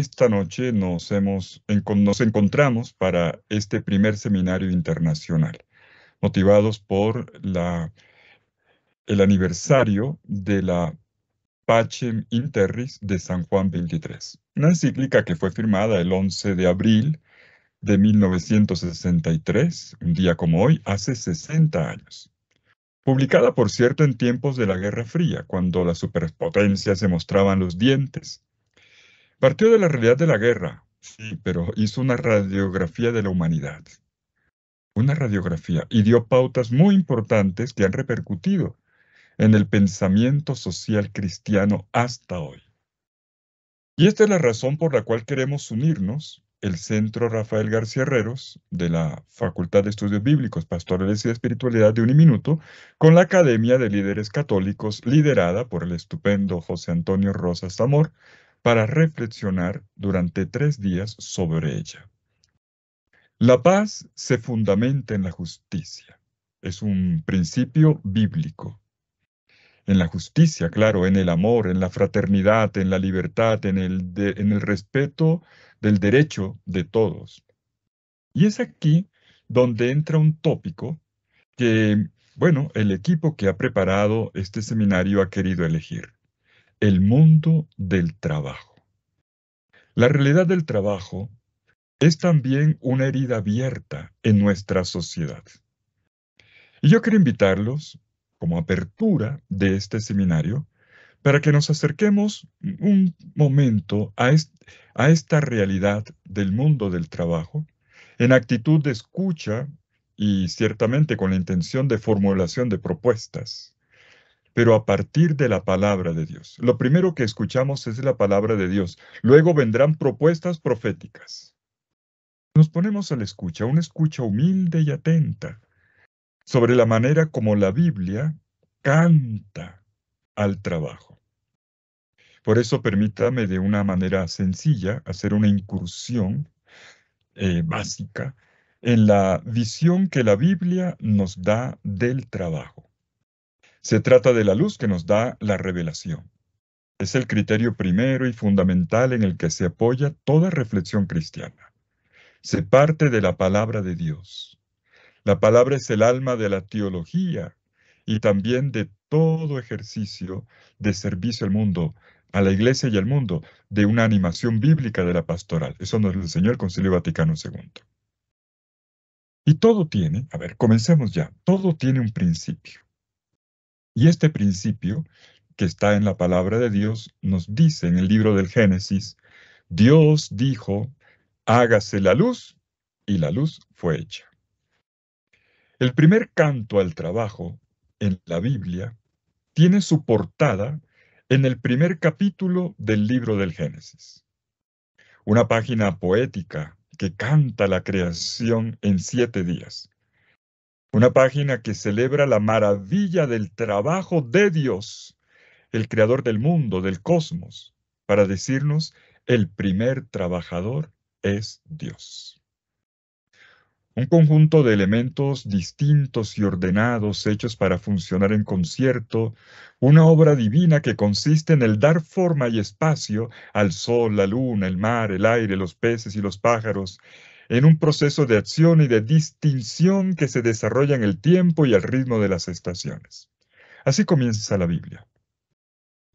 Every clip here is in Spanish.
Esta noche nos, nos encontramos para este primer seminario internacional, motivados por la, el aniversario de la Pachem Interris de San Juan 23, una encíclica que fue firmada el 11 de abril de 1963, un día como hoy, hace 60 años. Publicada, por cierto, en tiempos de la Guerra Fría, cuando las superpotencias se mostraban los dientes Partió de la realidad de la guerra, sí, pero hizo una radiografía de la humanidad. Una radiografía y dio pautas muy importantes que han repercutido en el pensamiento social cristiano hasta hoy. Y esta es la razón por la cual queremos unirnos, el Centro Rafael García Herreros, de la Facultad de Estudios Bíblicos, Pastorales y Espiritualidad de Uniminuto, con la Academia de Líderes Católicos, liderada por el estupendo José Antonio Rosas Zamor, para reflexionar durante tres días sobre ella. La paz se fundamenta en la justicia. Es un principio bíblico. En la justicia, claro, en el amor, en la fraternidad, en la libertad, en el, en el respeto del derecho de todos. Y es aquí donde entra un tópico que, bueno, el equipo que ha preparado este seminario ha querido elegir el mundo del trabajo. La realidad del trabajo es también una herida abierta en nuestra sociedad. Y yo quiero invitarlos, como apertura de este seminario, para que nos acerquemos un momento a, esta realidad del mundo del trabajo, en actitud de escucha y ciertamente con la intención de formulación de propuestas pero a partir de la palabra de Dios. Lo primero que escuchamos es la palabra de Dios. Luego vendrán propuestas proféticas. Nos ponemos a la escucha, una escucha humilde y atenta, sobre la manera como la Biblia canta al trabajo. Por eso permítame de una manera sencilla hacer una incursión eh, básica en la visión que la Biblia nos da del trabajo. Se trata de la luz que nos da la revelación. Es el criterio primero y fundamental en el que se apoya toda reflexión cristiana. Se parte de la palabra de Dios. La palabra es el alma de la teología y también de todo ejercicio de servicio al mundo, a la iglesia y al mundo, de una animación bíblica de la pastoral. Eso nos lo enseñó el Concilio Vaticano II. Y todo tiene, a ver, comencemos ya, todo tiene un principio. Y este principio, que está en la palabra de Dios, nos dice en el libro del Génesis, Dios dijo, hágase la luz, y la luz fue hecha. El primer canto al trabajo en la Biblia tiene su portada en el primer capítulo del libro del Génesis. Una página poética que canta la creación en siete días. Una página que celebra la maravilla del trabajo de Dios, el creador del mundo, del cosmos, para decirnos, el primer trabajador es Dios. Un conjunto de elementos distintos y ordenados hechos para funcionar en concierto, una obra divina que consiste en el dar forma y espacio al sol, la luna, el mar, el aire, los peces y los pájaros, en un proceso de acción y de distinción que se desarrolla en el tiempo y el ritmo de las estaciones. Así comienza la Biblia.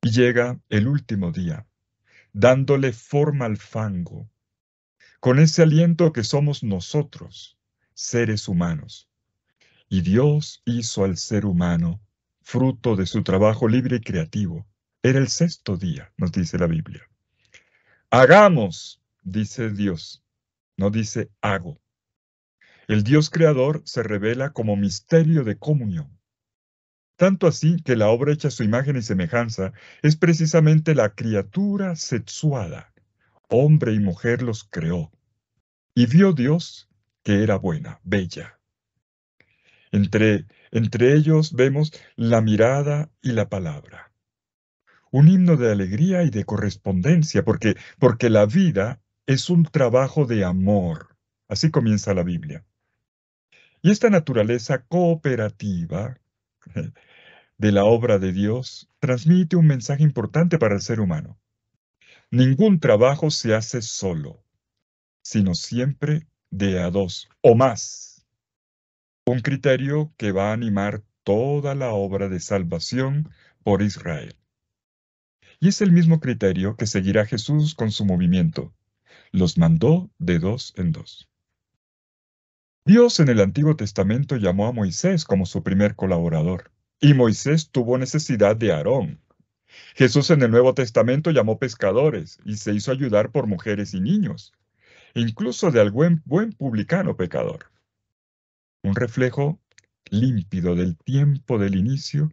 Y llega el último día, dándole forma al fango, con ese aliento que somos nosotros, seres humanos. Y Dios hizo al ser humano, fruto de su trabajo libre y creativo. Era el sexto día, nos dice la Biblia. Hagamos, dice Dios, no dice hago. El Dios creador se revela como misterio de comunión. Tanto así que la obra hecha su imagen y semejanza es precisamente la criatura sexuada. Hombre y mujer los creó. Y vio Dios que era buena, bella. Entre, entre ellos vemos la mirada y la palabra. Un himno de alegría y de correspondencia, porque, porque la vida es un trabajo de amor. Así comienza la Biblia. Y esta naturaleza cooperativa de la obra de Dios transmite un mensaje importante para el ser humano. Ningún trabajo se hace solo, sino siempre de a dos o más. Un criterio que va a animar toda la obra de salvación por Israel. Y es el mismo criterio que seguirá Jesús con su movimiento los mandó de dos en dos. Dios en el Antiguo Testamento llamó a Moisés como su primer colaborador, y Moisés tuvo necesidad de Aarón. Jesús en el Nuevo Testamento llamó pescadores y se hizo ayudar por mujeres y niños, incluso de algún buen publicano pecador. Un reflejo límpido del tiempo del inicio,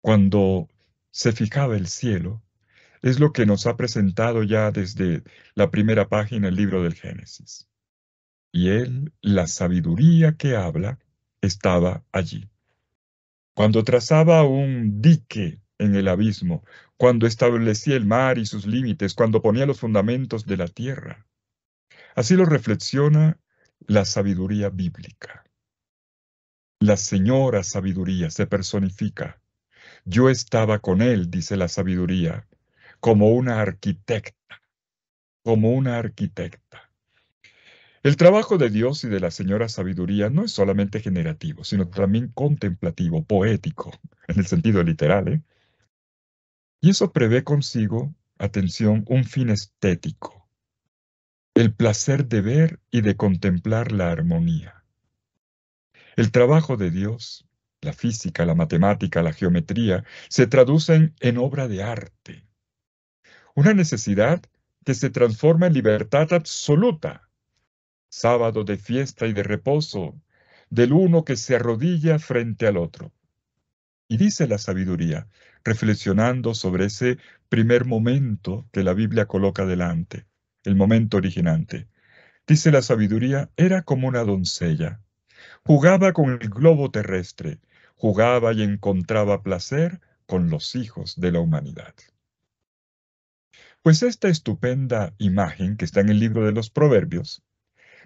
cuando se fijaba el cielo es lo que nos ha presentado ya desde la primera página del libro del Génesis. Y él, la sabiduría que habla, estaba allí. Cuando trazaba un dique en el abismo, cuando establecía el mar y sus límites, cuando ponía los fundamentos de la tierra. Así lo reflexiona la sabiduría bíblica. La señora sabiduría se personifica. Yo estaba con él, dice la sabiduría, como una arquitecta, como una arquitecta. El trabajo de Dios y de la Señora Sabiduría no es solamente generativo, sino también contemplativo, poético, en el sentido literal. ¿eh? Y eso prevé consigo, atención, un fin estético, el placer de ver y de contemplar la armonía. El trabajo de Dios, la física, la matemática, la geometría, se traducen en obra de arte, una necesidad que se transforma en libertad absoluta. Sábado de fiesta y de reposo, del uno que se arrodilla frente al otro. Y dice la sabiduría, reflexionando sobre ese primer momento que la Biblia coloca delante, el momento originante. Dice la sabiduría, era como una doncella. Jugaba con el globo terrestre, jugaba y encontraba placer con los hijos de la humanidad. Pues esta estupenda imagen que está en el libro de los Proverbios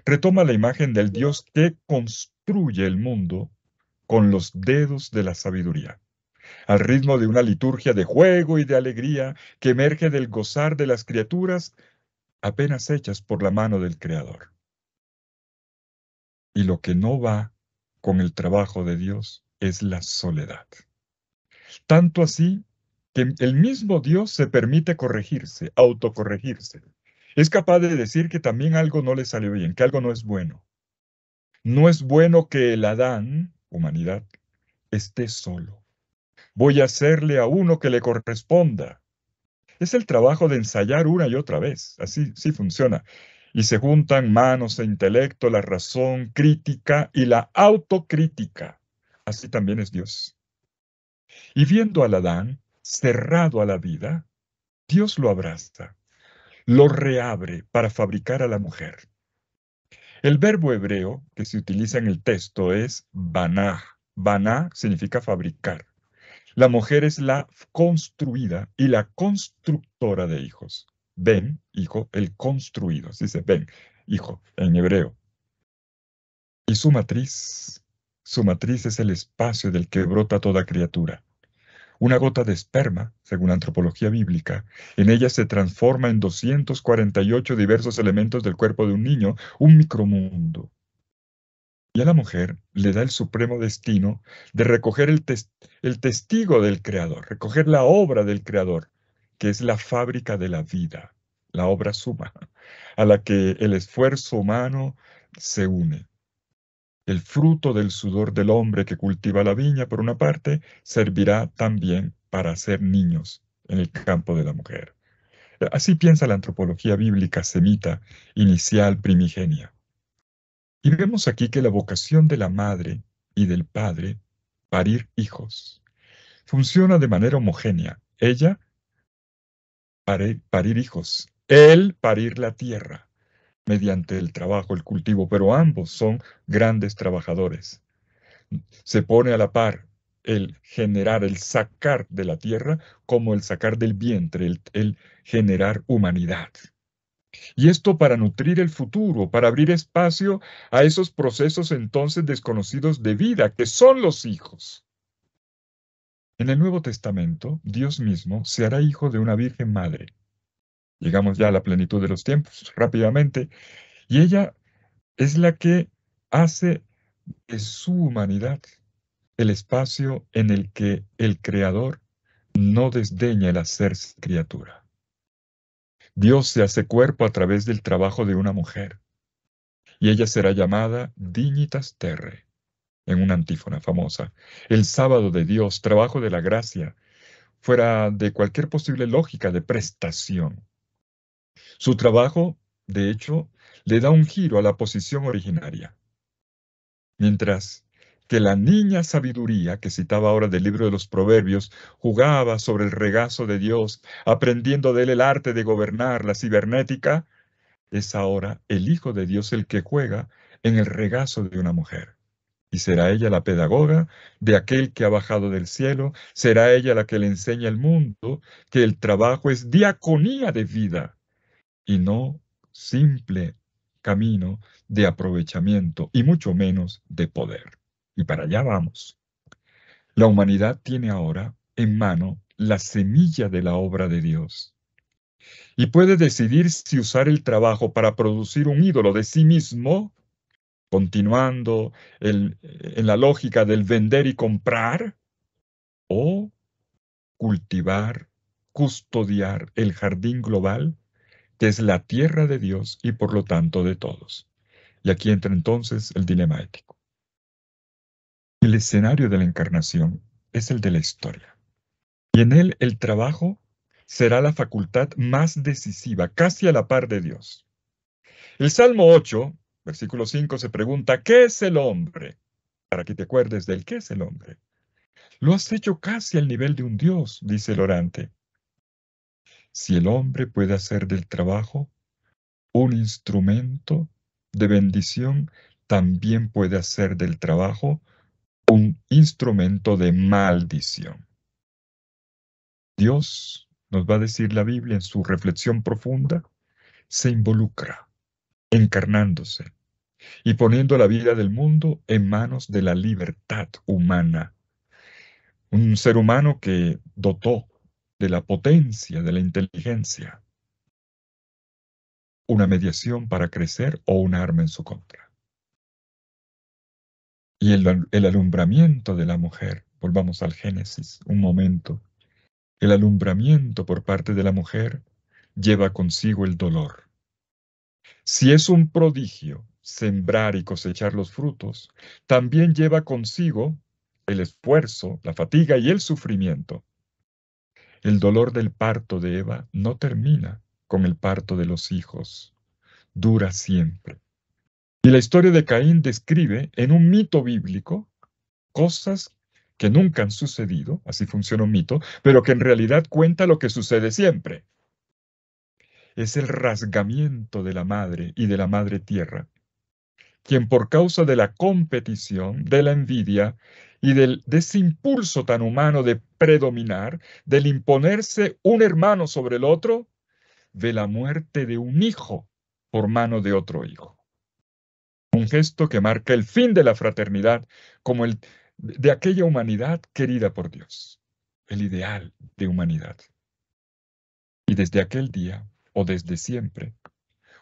retoma la imagen del Dios que construye el mundo con los dedos de la sabiduría, al ritmo de una liturgia de juego y de alegría que emerge del gozar de las criaturas apenas hechas por la mano del Creador. Y lo que no va con el trabajo de Dios es la soledad. Tanto así que el mismo Dios se permite corregirse, autocorregirse. Es capaz de decir que también algo no le salió bien, que algo no es bueno. No es bueno que el Adán, humanidad, esté solo. Voy a hacerle a uno que le corresponda. Es el trabajo de ensayar una y otra vez. Así sí funciona. Y se juntan manos e intelecto, la razón crítica y la autocrítica. Así también es Dios. Y viendo al Adán, cerrado a la vida, Dios lo abraza, lo reabre para fabricar a la mujer. El verbo hebreo que se utiliza en el texto es baná. Baná significa fabricar. La mujer es la construida y la constructora de hijos. Ben, hijo, el construido. Se dice Ben, hijo, en hebreo. Y su matriz, su matriz es el espacio del que brota toda criatura. Una gota de esperma, según la antropología bíblica, en ella se transforma en 248 diversos elementos del cuerpo de un niño, un micromundo. Y a la mujer le da el supremo destino de recoger el, el testigo del Creador, recoger la obra del Creador, que es la fábrica de la vida, la obra suma, a la que el esfuerzo humano se une el fruto del sudor del hombre que cultiva la viña, por una parte, servirá también para hacer niños en el campo de la mujer. Así piensa la antropología bíblica semita, inicial, primigenia. Y vemos aquí que la vocación de la madre y del padre, parir hijos, funciona de manera homogénea. Ella, parir, parir hijos, él, parir la tierra mediante el trabajo, el cultivo, pero ambos son grandes trabajadores. Se pone a la par el generar, el sacar de la tierra como el sacar del vientre, el, generar humanidad. Y esto para nutrir el futuro, para abrir espacio a esos procesos entonces desconocidos de vida, que son los hijos. En el Nuevo Testamento, Dios mismo se hará hijo de una Virgen Madre, llegamos ya a la plenitud de los tiempos rápidamente, y ella es la que hace de su humanidad el espacio en el que el Creador no desdeña el hacerse criatura. Dios se hace cuerpo a través del trabajo de una mujer, y ella será llamada Dignitas Terre, en una antífona famosa. El sábado de Dios, trabajo de la gracia, fuera de cualquier posible lógica de prestación. Su trabajo, de hecho, le da un giro a la posición originaria. Mientras que la niña sabiduría que citaba ahora del libro de los proverbios jugaba sobre el regazo de Dios, aprendiendo de él el arte de gobernar la cibernética, es ahora el Hijo de Dios el que juega en el regazo de una mujer. Y será ella la pedagoga de aquel que ha bajado del cielo, será ella la que le enseña al mundo que el trabajo es diaconía de vida y no simple camino de aprovechamiento y mucho menos de poder. Y para allá vamos. La humanidad tiene ahora en mano la semilla de la obra de Dios y puede decidir si usar el trabajo para producir un ídolo de sí mismo, continuando en la lógica del vender y comprar, o cultivar, custodiar el jardín global que es la tierra de Dios y por lo tanto de todos. Y aquí entra entonces el dilema ético. El escenario de la encarnación es el de la historia. Y en él el trabajo será la facultad más decisiva, casi a la par de Dios. El Salmo 8, versículo 5, se pregunta, ¿qué es el hombre? Para que te acuerdes del qué es el hombre. Lo has hecho casi al nivel de un Dios, dice el orante si el hombre puede hacer del trabajo un instrumento de bendición, también puede hacer del trabajo un instrumento de maldición. Dios, nos va a decir la Biblia en su reflexión profunda, se involucra, encarnándose y poniendo la vida del mundo en manos de la libertad humana. Un ser humano que dotó de la potencia de la inteligencia. Una mediación para crecer o un arma en su contra. Y el, el alumbramiento de la mujer, volvamos al Génesis un momento, el alumbramiento por parte de la mujer lleva consigo el dolor. Si es un prodigio sembrar y cosechar los frutos, también lleva consigo el esfuerzo, la fatiga y el sufrimiento el dolor del parto de Eva no termina con el parto de los hijos, dura siempre. Y la historia de Caín describe en un mito bíblico cosas que nunca han sucedido, así funciona un mito, pero que en realidad cuenta lo que sucede siempre. Es el rasgamiento de la madre y de la madre tierra quien por causa de la competición, de la envidia y del, desimpulso tan humano de predominar, del imponerse un hermano sobre el otro, ve la muerte de un hijo por mano de otro hijo. Un gesto que marca el fin de la fraternidad como el de aquella humanidad querida por Dios, el ideal de humanidad. Y desde aquel día, o desde siempre,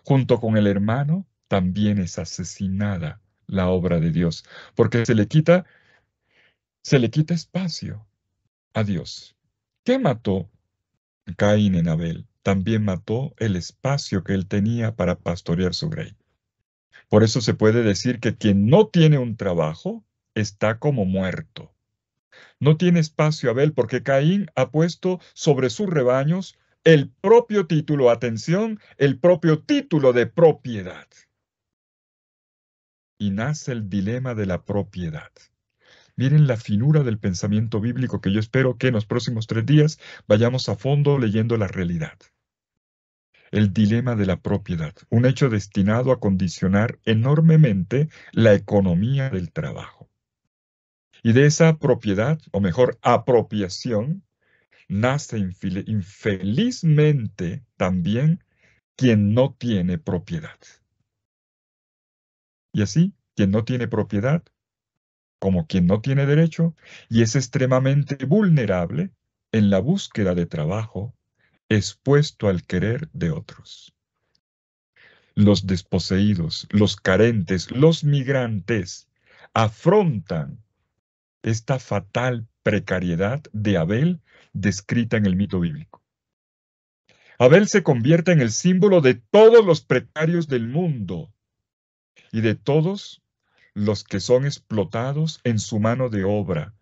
junto con el hermano, también es asesinada la obra de Dios, porque se le quita, se le quita espacio a Dios. ¿Qué mató Caín en Abel? También mató el espacio que él tenía para pastorear su rey. Por eso se puede decir que quien no tiene un trabajo está como muerto. No tiene espacio Abel porque Caín ha puesto sobre sus rebaños el propio título, atención, el propio título de propiedad y nace el dilema de la propiedad. Miren la finura del pensamiento bíblico que yo espero que en los próximos tres días vayamos a fondo leyendo la realidad. El dilema de la propiedad, un hecho destinado a condicionar enormemente la economía del trabajo. Y de esa propiedad, o mejor, apropiación, nace infelizmente también quien no tiene propiedad. Y así, quien no tiene propiedad, como quien no tiene derecho, y es extremadamente vulnerable en la búsqueda de trabajo, expuesto al querer de otros. Los desposeídos, los carentes, los migrantes afrontan esta fatal precariedad de Abel descrita en el mito bíblico. Abel se convierte en el símbolo de todos los precarios del mundo, y de todos los que son explotados en su mano de obra,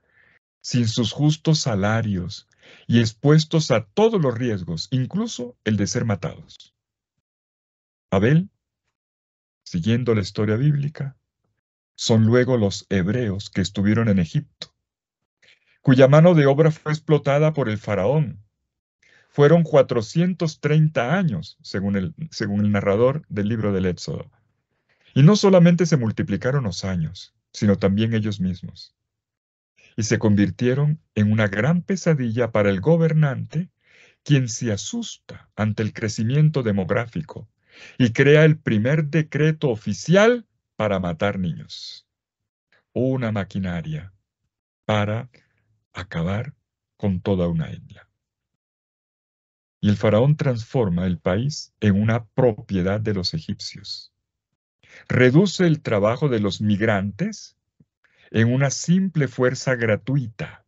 sin sus justos salarios y expuestos a todos los riesgos, incluso el de ser matados. Abel, siguiendo la historia bíblica, son luego los hebreos que estuvieron en Egipto, cuya mano de obra fue explotada por el faraón. Fueron 430 años, según el, según el narrador del libro del Éxodo. Y no solamente se multiplicaron los años, sino también ellos mismos. Y se convirtieron en una gran pesadilla para el gobernante, quien se asusta ante el crecimiento demográfico y crea el primer decreto oficial para matar niños. Una maquinaria para acabar con toda una isla. Y el faraón transforma el país en una propiedad de los egipcios reduce el trabajo de los migrantes en una simple fuerza gratuita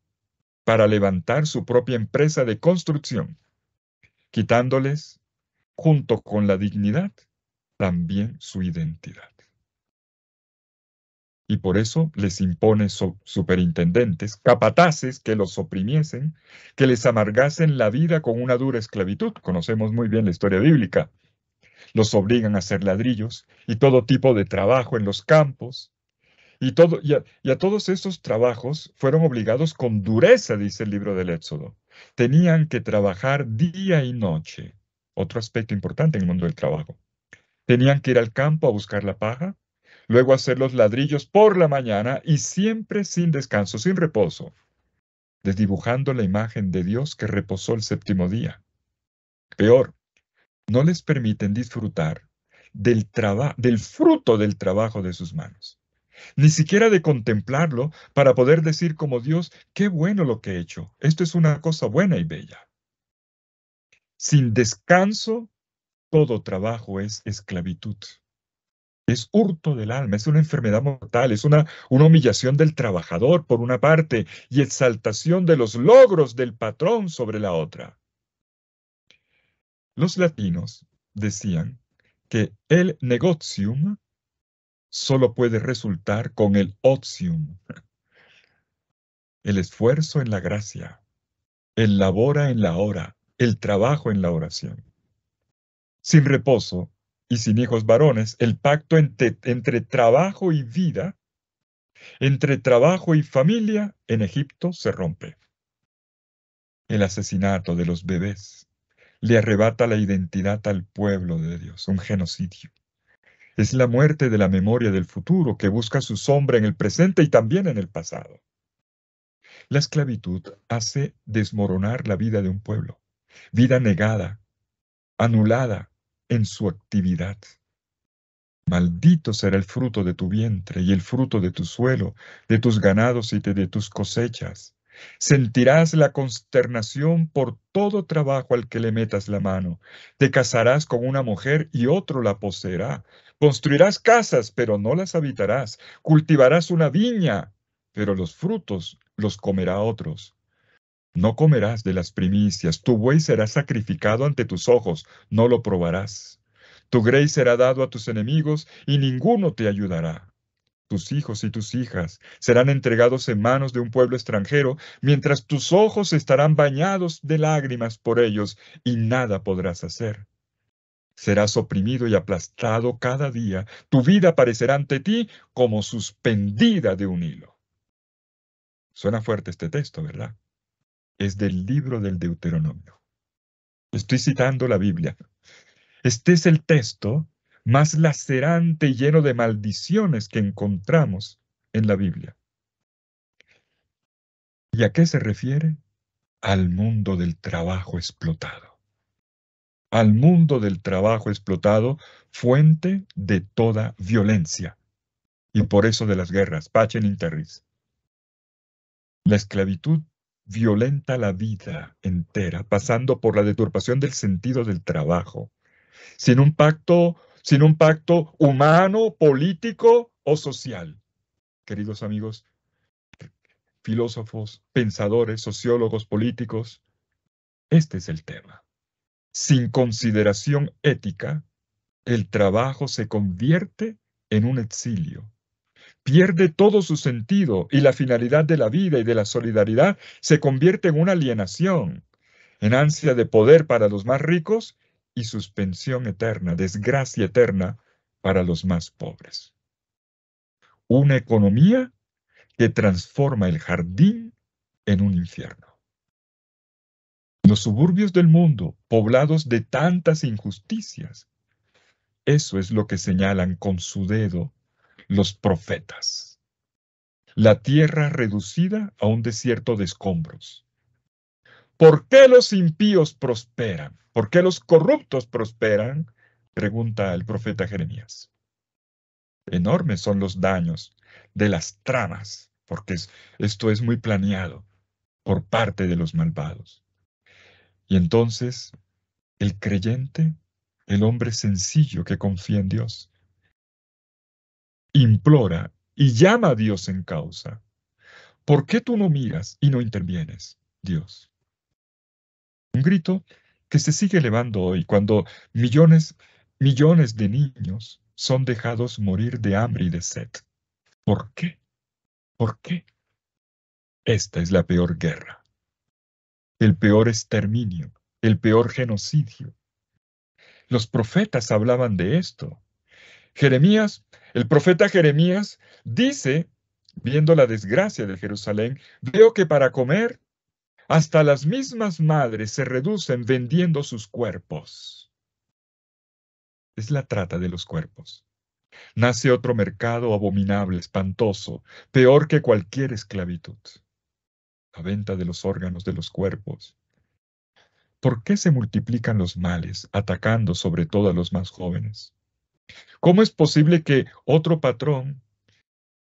para levantar su propia empresa de construcción, quitándoles, junto con la dignidad, también su identidad. Y por eso les impone superintendentes, capataces que los oprimiesen, que les amargasen la vida con una dura esclavitud. Conocemos muy bien la historia bíblica los obligan a hacer ladrillos y todo tipo de trabajo en los campos. Y, todo, y a, todos esos trabajos fueron obligados con dureza, dice el libro del Éxodo. Tenían que trabajar día y noche. Otro aspecto importante en el mundo del trabajo. Tenían que ir al campo a buscar la paja, luego hacer los ladrillos por la mañana y siempre sin descanso, sin reposo, desdibujando la imagen de Dios que reposó el séptimo día. Peor, no les permiten disfrutar del, del fruto del trabajo de sus manos, ni siquiera de contemplarlo para poder decir como Dios, qué bueno lo que he hecho, esto es una cosa buena y bella. Sin descanso, todo trabajo es esclavitud. Es hurto del alma, es una enfermedad mortal, es una, humillación del trabajador por una parte y exaltación de los logros del patrón sobre la otra. Los latinos decían que el negotium solo puede resultar con el otium. El esfuerzo en la gracia, el labora en la hora, el trabajo en la oración. Sin reposo y sin hijos varones, el pacto entre trabajo y vida, entre trabajo y familia en Egipto se rompe. El asesinato de los bebés le arrebata la identidad al pueblo de Dios, un genocidio. Es la muerte de la memoria del futuro que busca su sombra en el presente y también en el pasado. La esclavitud hace desmoronar la vida de un pueblo, vida negada, anulada en su actividad. Maldito será el fruto de tu vientre y el fruto de tu suelo, de tus ganados y de, tus cosechas, Sentirás la consternación por todo trabajo al que le metas la mano. Te casarás con una mujer y otro la poseerá. Construirás casas, pero no las habitarás. Cultivarás una viña, pero los frutos los comerá otros. No comerás de las primicias. Tu buey será sacrificado ante tus ojos. No lo probarás. Tu grey será dado a tus enemigos y ninguno te ayudará tus hijos y tus hijas serán entregados en manos de un pueblo extranjero, mientras tus ojos estarán bañados de lágrimas por ellos y nada podrás hacer. Serás oprimido y aplastado cada día, tu vida aparecerá ante ti como suspendida de un hilo. Suena fuerte este texto, ¿verdad? Es del libro del Deuteronomio. Estoy citando la Biblia. Este es el texto más lacerante y lleno de maldiciones que encontramos en la Biblia. ¿Y a qué se refiere? Al mundo del trabajo explotado. Al mundo del trabajo explotado, fuente de toda violencia. Y por eso de las guerras, Pachen Interris. La esclavitud violenta la vida entera, pasando por la deturpación del sentido del trabajo. Sin un pacto sin un pacto humano, político o social. Queridos amigos, filósofos, pensadores, sociólogos, políticos, este es el tema. Sin consideración ética, el trabajo se convierte en un exilio. Pierde todo su sentido y la finalidad de la vida y de la solidaridad se convierte en una alienación, en ansia de poder para los más ricos y suspensión eterna, desgracia eterna para los más pobres. Una economía que transforma el jardín en un infierno. Los suburbios del mundo, poblados de tantas injusticias, eso es lo que señalan con su dedo los profetas. La tierra reducida a un desierto de escombros, ¿Por qué los impíos prosperan? ¿Por qué los corruptos prosperan? Pregunta el profeta Jeremías. Enormes son los daños de las tramas, porque esto es muy planeado por parte de los malvados. Y entonces, el creyente, el hombre sencillo que confía en Dios, implora y llama a Dios en causa. ¿Por qué tú no miras y no intervienes, Dios? Un grito que se sigue elevando hoy cuando millones, millones de niños son dejados morir de hambre y de sed. ¿Por qué? ¿Por qué? Esta es la peor guerra, el peor exterminio, el peor genocidio. Los profetas hablaban de esto. Jeremías, el profeta Jeremías, dice, viendo la desgracia de Jerusalén, veo que para comer hasta las mismas madres se reducen vendiendo sus cuerpos. Es la trata de los cuerpos. Nace otro mercado abominable, espantoso, peor que cualquier esclavitud. La venta de los órganos de los cuerpos. ¿Por qué se multiplican los males, atacando sobre todo a los más jóvenes? ¿Cómo es posible que otro patrón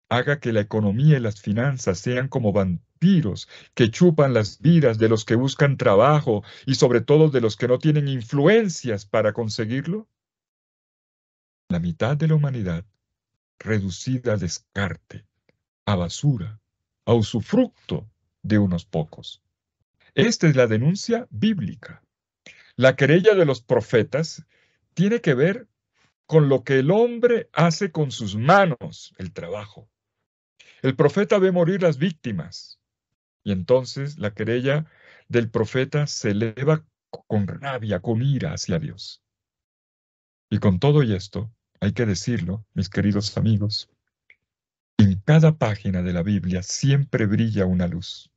haga que la economía y las finanzas sean como, van, que chupan las vidas de los que buscan trabajo y sobre todo de los que no tienen influencias para conseguirlo? La mitad de la humanidad reducida a descarte, a basura, a usufructo de unos pocos. Esta es la denuncia bíblica. La querella de los profetas tiene que ver con lo que el hombre hace con sus manos, el trabajo. El profeta ve morir las víctimas, y entonces la querella del profeta se eleva con rabia, con ira hacia Dios. Y con todo y esto, hay que decirlo, mis queridos amigos, en cada página de la Biblia siempre brilla una luz,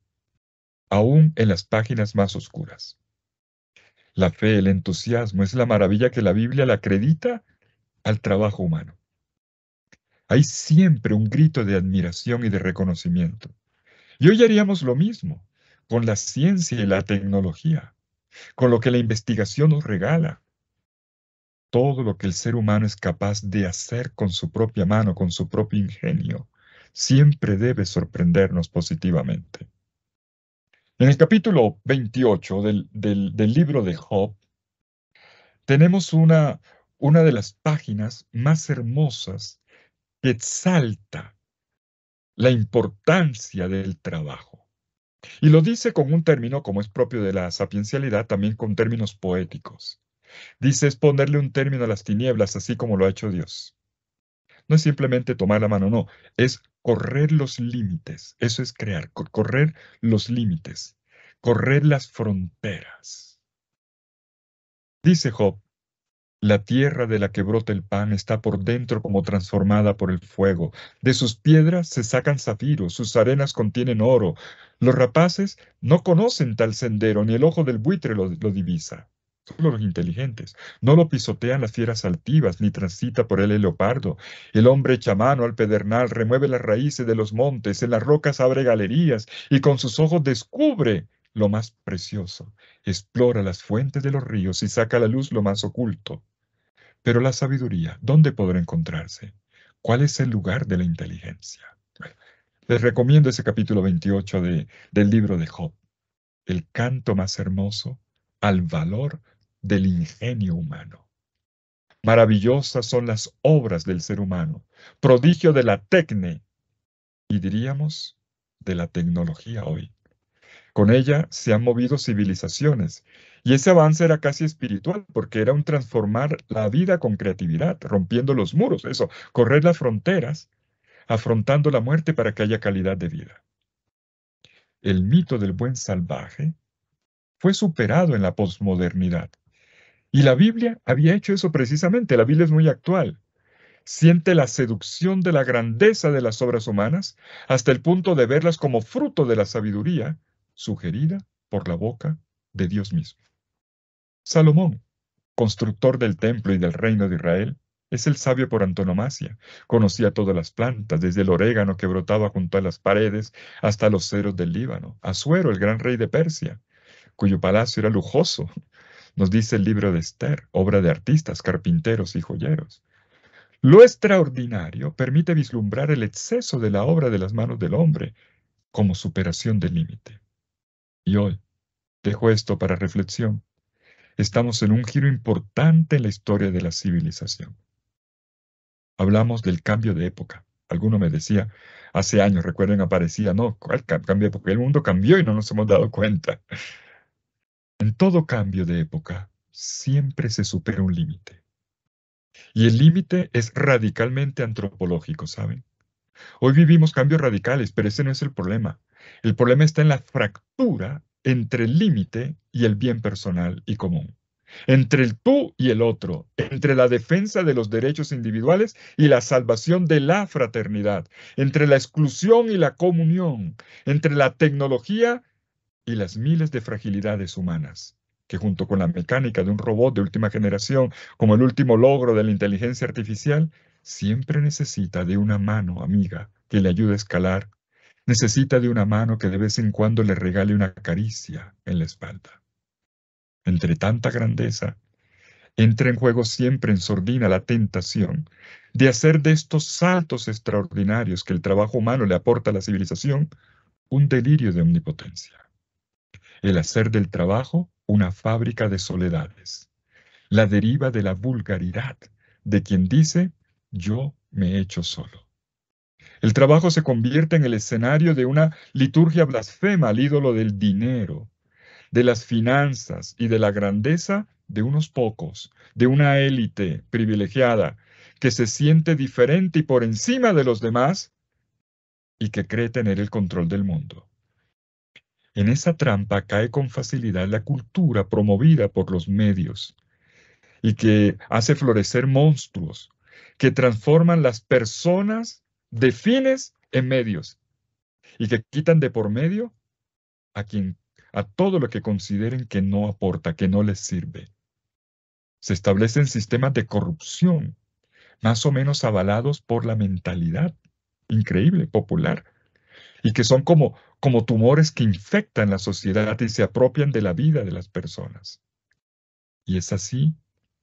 aún en las páginas más oscuras. La fe, el entusiasmo, es la maravilla que la Biblia le acredita al trabajo humano. Hay siempre un grito de admiración y de reconocimiento. Y hoy haríamos lo mismo con la ciencia y la tecnología, con lo que la investigación nos regala, todo lo que el ser humano es capaz de hacer con su propia mano, con su propio ingenio, siempre debe sorprendernos positivamente. En el capítulo 28 del, libro de Job, tenemos una, una de las páginas más hermosas que exalta la importancia del trabajo. Y lo dice con un término como es propio de la sapiencialidad, también con términos poéticos. Dice es ponerle un término a las tinieblas, así como lo ha hecho Dios. No es simplemente tomar la mano, no, es correr los límites. Eso es crear, correr los límites, correr las fronteras. Dice Job, la tierra de la que brota el pan está por dentro como transformada por el fuego. De sus piedras se sacan zafiros, sus arenas contienen oro. Los rapaces no conocen tal sendero, ni el ojo del buitre lo, divisa. Solo los inteligentes. No lo pisotean las fieras altivas, ni transita por él el leopardo. El hombre chamano al pedernal, remueve las raíces de los montes, en las rocas abre galerías, y con sus ojos descubre lo más precioso. Explora las fuentes de los ríos y saca a la luz lo más oculto. Pero la sabiduría, ¿dónde podrá encontrarse? ¿Cuál es el lugar de la inteligencia? les recomiendo ese capítulo 28 de, del libro de Job, el canto más hermoso al valor del ingenio humano. Maravillosas son las obras del ser humano, prodigio de la tecne y diríamos de la tecnología hoy. Con ella se han movido civilizaciones. Y ese avance era casi espiritual, porque era un transformar la vida con creatividad, rompiendo los muros, eso, correr las fronteras, afrontando la muerte para que haya calidad de vida. El mito del buen salvaje fue superado en la posmodernidad. Y la Biblia había hecho eso precisamente. La Biblia es muy actual. Siente la seducción de la grandeza de las obras humanas hasta el punto de verlas como fruto de la sabiduría sugerida por la boca de Dios mismo. Salomón, constructor del templo y del reino de Israel, es el sabio por antonomasia. Conocía todas las plantas, desde el orégano que brotaba junto a las paredes hasta los ceros del Líbano. Asuero, el gran rey de Persia, cuyo palacio era lujoso, nos dice el libro de Esther, obra de artistas, carpinteros y joyeros. Lo extraordinario permite vislumbrar el exceso de la obra de las manos del hombre como superación del límite. Y hoy, dejo esto para reflexión, estamos en un giro importante en la historia de la civilización. Hablamos del cambio de época. Alguno me decía, hace años, recuerden, aparecía, no, ¿cuál cambio de época? El mundo cambió y no nos hemos dado cuenta. En todo cambio de época, siempre se supera un límite. Y el límite es radicalmente antropológico, ¿saben? Hoy vivimos cambios radicales, pero ese no es el problema. El problema está en la fractura entre el límite y el bien personal y común, entre el tú y el otro, entre la defensa de los derechos individuales y la salvación de la fraternidad, entre la exclusión y la comunión, entre la tecnología y las miles de fragilidades humanas que junto con la mecánica de un robot de última generación, como el último logro de la inteligencia artificial, siempre necesita de una mano amiga que le ayude a escalar Necesita de una mano que de vez en cuando le regale una caricia en la espalda. Entre tanta grandeza, entra en juego siempre en sordina la tentación de hacer de estos saltos extraordinarios que el trabajo humano le aporta a la civilización un delirio de omnipotencia. El hacer del trabajo una fábrica de soledades, la deriva de la vulgaridad de quien dice yo me echo solo. El trabajo se convierte en el escenario de una liturgia blasfema al ídolo del dinero, de las finanzas y de la grandeza de unos pocos, de una élite privilegiada que se siente diferente y por encima de los demás y que cree tener el control del mundo. En esa trampa cae con facilidad la cultura promovida por los medios y que hace florecer monstruos que transforman las personas de fines en medios y que quitan de por medio a quien a todo lo que consideren que no aporta, que no les sirve. Se establecen sistemas de corrupción, más o menos avalados por la mentalidad increíble, popular, y que son como, como tumores que infectan la sociedad y se apropian de la vida de las personas. Y es así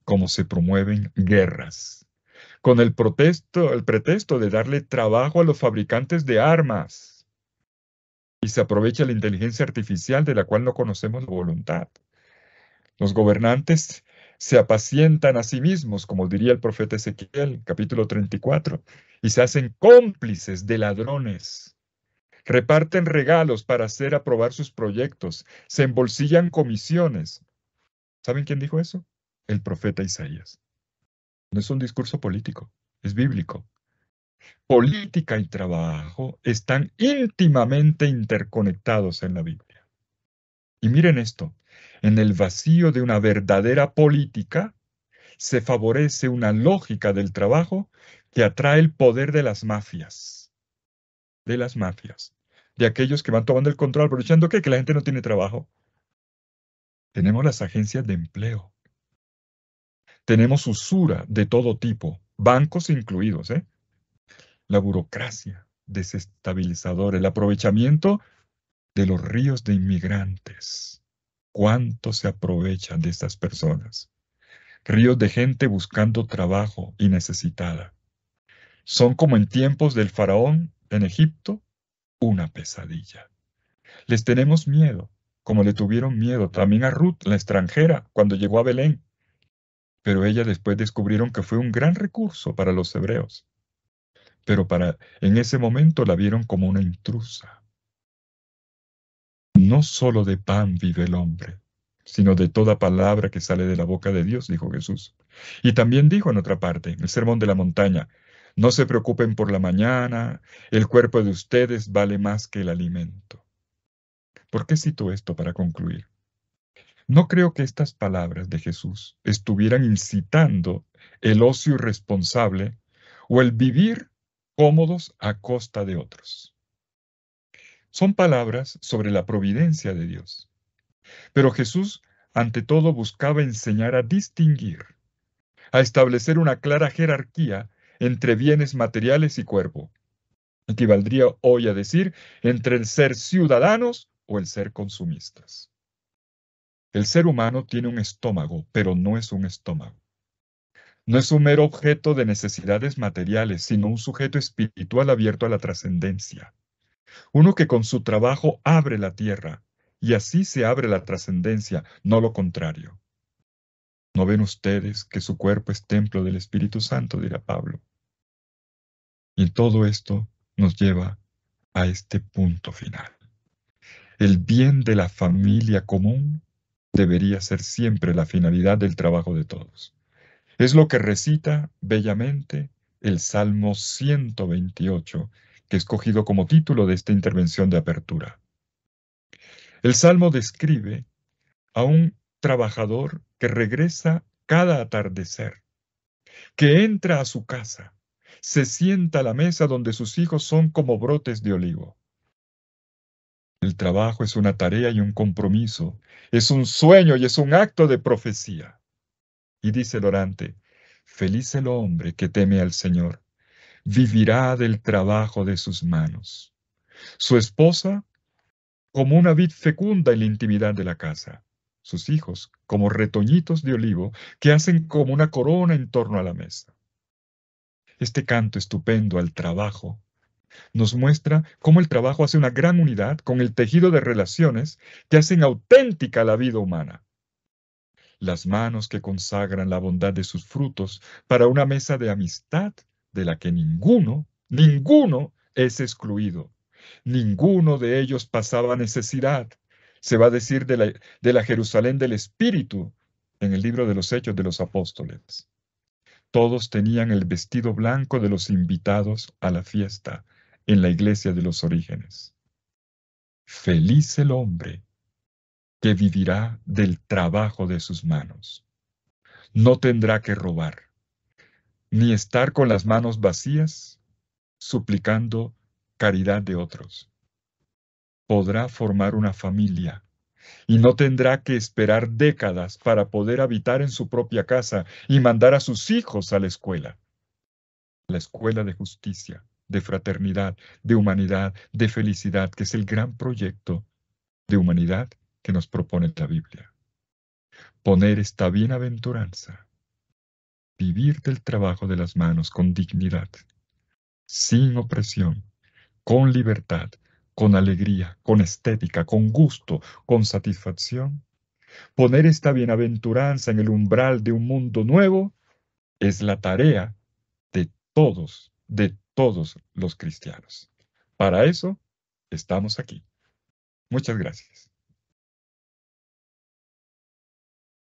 como se promueven guerras, con el, pretexto de darle trabajo a los fabricantes de armas. Y se aprovecha la inteligencia artificial de la cual no conocemos la voluntad. Los gobernantes se apacientan a sí mismos, como diría el profeta Ezequiel, capítulo 34, y se hacen cómplices de ladrones. Reparten regalos para hacer aprobar sus proyectos, se embolsillan comisiones. ¿Saben quién dijo eso? El profeta Isaías. No es un discurso político, es bíblico. Política y trabajo están íntimamente interconectados en la Biblia. Y miren esto, en el vacío de una verdadera política se favorece una lógica del trabajo que atrae el poder de las mafias, de las mafias, de aquellos que van tomando el control, aprovechando que, la gente no tiene trabajo. Tenemos las agencias de empleo tenemos usura de todo tipo, bancos incluidos, ¿eh? La burocracia desestabilizadora, el aprovechamiento de los ríos de inmigrantes. ¿Cuánto se aprovechan de estas personas? Ríos de gente buscando trabajo y necesitada. Son como en tiempos del faraón en Egipto, una pesadilla. Les tenemos miedo, como le tuvieron miedo también a Ruth, la extranjera, cuando llegó a Belén pero ella después descubrieron que fue un gran recurso para los hebreos. Pero para en ese momento la vieron como una intrusa. No solo de pan vive el hombre, sino de toda palabra que sale de la boca de Dios, dijo Jesús. Y también dijo en otra parte, en el Sermón de la Montaña, no se preocupen por la mañana, el cuerpo de ustedes vale más que el alimento. ¿Por qué cito esto para concluir? No creo que estas palabras de Jesús estuvieran incitando el ocio irresponsable o el vivir cómodos a costa de otros. Son palabras sobre la providencia de Dios. Pero Jesús, ante todo, buscaba enseñar a distinguir, a establecer una clara jerarquía entre bienes materiales y cuerpo, equivaldría hoy a decir entre el ser ciudadanos o el ser consumistas. El ser humano tiene un estómago, pero no es un estómago. No es un mero objeto de necesidades materiales, sino un sujeto espiritual abierto a la trascendencia. Uno que con su trabajo abre la tierra, y así se abre la trascendencia, no lo contrario. ¿No ven ustedes que su cuerpo es templo del Espíritu Santo? dirá Pablo. Y todo esto nos lleva a este punto final. El bien de la familia común debería ser siempre la finalidad del trabajo de todos. Es lo que recita bellamente el Salmo 128, que he escogido como título de esta intervención de apertura. El Salmo describe a un trabajador que regresa cada atardecer, que entra a su casa, se sienta a la mesa donde sus hijos son como brotes de olivo, el trabajo es una tarea y un compromiso, es un sueño y es un acto de profecía. Y dice el orante, feliz el hombre que teme al Señor, vivirá del trabajo de sus manos. Su esposa, como una vid fecunda en la intimidad de la casa. Sus hijos, como retoñitos de olivo que hacen como una corona en torno a la mesa. Este canto estupendo al trabajo nos muestra cómo el trabajo hace una gran unidad con el tejido de relaciones que hacen auténtica la vida humana. Las manos que consagran la bondad de sus frutos para una mesa de amistad de la que ninguno, ninguno es excluido. Ninguno de ellos pasaba necesidad. Se va a decir de la, de la Jerusalén del Espíritu en el libro de los Hechos de los Apóstoles. Todos tenían el vestido blanco de los invitados a la fiesta en la iglesia de los orígenes. Feliz el hombre que vivirá del trabajo de sus manos. No tendrá que robar, ni estar con las manos vacías suplicando caridad de otros. Podrá formar una familia y no tendrá que esperar décadas para poder habitar en su propia casa y mandar a sus hijos a la escuela, la escuela de justicia, de fraternidad, de humanidad, de felicidad, que es el gran proyecto de humanidad que nos propone la Biblia. Poner esta bienaventuranza, vivir del trabajo de las manos con dignidad, sin opresión, con libertad, con alegría, con estética, con gusto, con satisfacción. Poner esta bienaventuranza en el umbral de un mundo nuevo es la tarea de todos, de todos los cristianos. Para eso estamos aquí. Muchas gracias.